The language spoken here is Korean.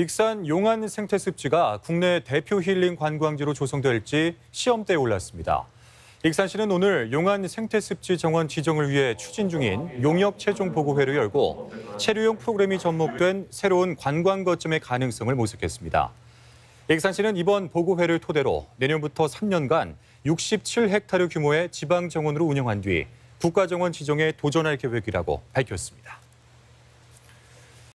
익산 용안 생태습지가 국내 대표 힐링 관광지로 조성될지 시험대에 올랐습니다. 익산시는 오늘 용안 생태습지 정원 지정을 위해 추진 중인 용역 최종 보고회를 열고 체류용 프로그램이 접목된 새로운 관광 거점의 가능성을 모색했습니다. 익산시는 이번 보고회를 토대로 내년부터 3년간 67헥타르 규모의 지방 정원으로 운영한 뒤 국가 정원 지정에 도전할 계획이라고 밝혔습니다.